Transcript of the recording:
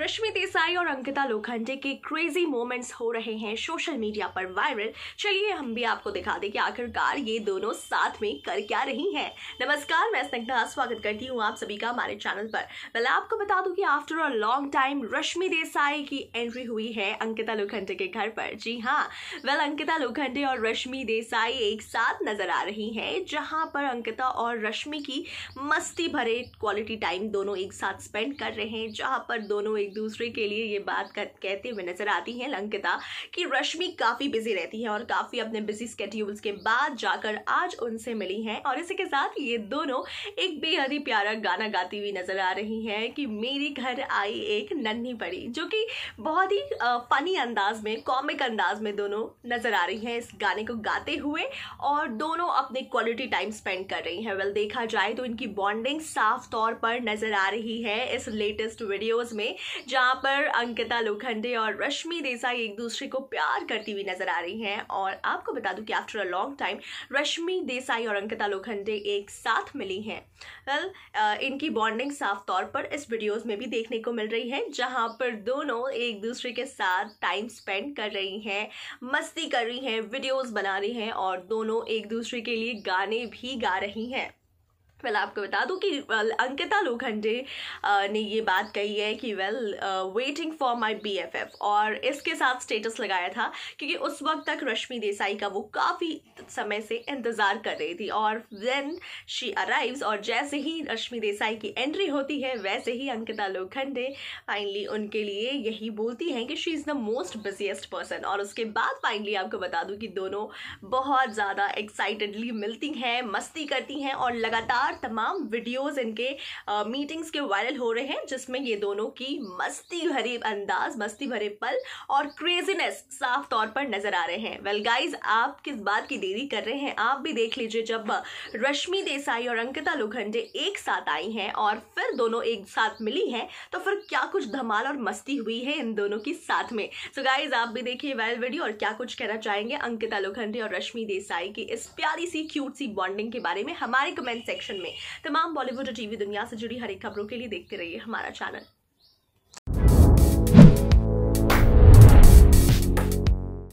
रश्मि देसाई और अंकिता लोखंडे के crazy moments हो रहे हैं सोशल मीडिया पर वायरल चलिए हम भी आपको दिखा दें कि आखिरकार ये दोनों साथ में कर क्या रही हैं नमस्कार मैं स्नग्धा स्वागत करती हूँ आप सभी का हमारे चैनल पर पहले आपको बता दूं कि after a long time Rashmi Desai की एंट्री हुई है अंकिता लोखंडे के घर पर जी हाँ वेल अंकिता लोखंडे और रश्मि देसाई एक साथ नजर आ रही है जहाँ पर अंकिता और रश्मि की मस्ती भरे क्वालिटी टाइम दोनों एक साथ स्पेंड कर रहे हैं जहाँ पर दोनों एक दूसरे के लिए ये बात कर, कहते हुए नजर आती हैं लंकिता कि रश्मि काफ़ी बिजी रहती है और काफ़ी अपने बिजी स्केड्यूल्स के बाद जाकर आज उनसे मिली हैं और इसी के साथ ये दोनों एक बेहद ही प्यारा गाना गाती हुई नजर आ रही है कि मेरे घर आई एक नन्ही पड़ी जो कि बहुत ही फनी अंदाज में कॉमिक अंदाज में दोनों नजर आ रही हैं इस गाने को गाते हुए और दोनों अपने क्वालिटी टाइम स्पेंड कर रही हैं वेल देखा जाए तो इनकी बॉन्डिंग साफ तौर पर नजर आ रही है इस लेटेस्ट वीडियोस में जहाँ पर अंकिता लोखंडे और रश्मि देसाई एक दूसरे को प्यार करती हुई नजर आ रही हैं और आपको बता दूं कि after a long time Rashmi Desai और अंकिता लोखंडे एक साथ मिली हैं वेल uh, इनकी बॉन्डिंग साफ तौर पर इस वीडियोस में भी देखने को मिल रही है जहाँ पर दोनों एक दूसरे के साथ टाइम स्पेंड कर रही हैं मस्ती कर रही हैं वीडियोज़ बना रही हैं और दोनों एक दूसरे के लिए गाने भी गा रही हैं वेल आपको बता दूं कि अंकिता लोखंडे ने ये बात कही है कि well waiting for my BFF और इसके साथ स्टेटस लगाया था क्योंकि उस वक्त तक रश्मि देसाई का वो काफ़ी समय से इंतज़ार कर रही थी और देन शी अराइव्स और जैसे ही रश्मि देसाई की एंट्री होती है वैसे ही अंकिता लोखंडे फाइनली उनके लिए यही बोलती हैं कि she is the most busiest person और उसके बाद फाइनली आपको बता दूँ कि दोनों बहुत ज़्यादा एक्साइटेडली मिलती हैं मस्ती करती हैं और लगातार लगातार तमाम वीडियोस इनके मीटिंग्स के वायरल हो रहे हैं जिसमें ये दोनों की मस्ती भरी अंदाज मस्ती भरे पल और क्रेजीनेस साफ तौर पर नजर आ रहे हैं वेल गाइज आप किस बात की देरी कर रहे हैं आप भी देख लीजिए जब रश्मि देसाई और अंकिता लोखंडे एक साथ आई हैं और फिर दोनों एक साथ मिली हैं तो फिर क्या कुछ धमाल और मस्ती हुई है इन दोनों की साथ में सो so गाइज आप भी देखिए वेल वीडियो और क्या कुछ कहना चाहेंगे अंकिता लोखंडे और रश्मि देसाई की इस प्यारी सी क्यूट सी बॉन्डिंग के बारे में हमारे कमेंट सेक्शन सेक्शन में तमाम बॉलीवुड और टीवी दुनिया से जुड़ी हर एक खबरों के लिए देखते रहिए हमारा चैनल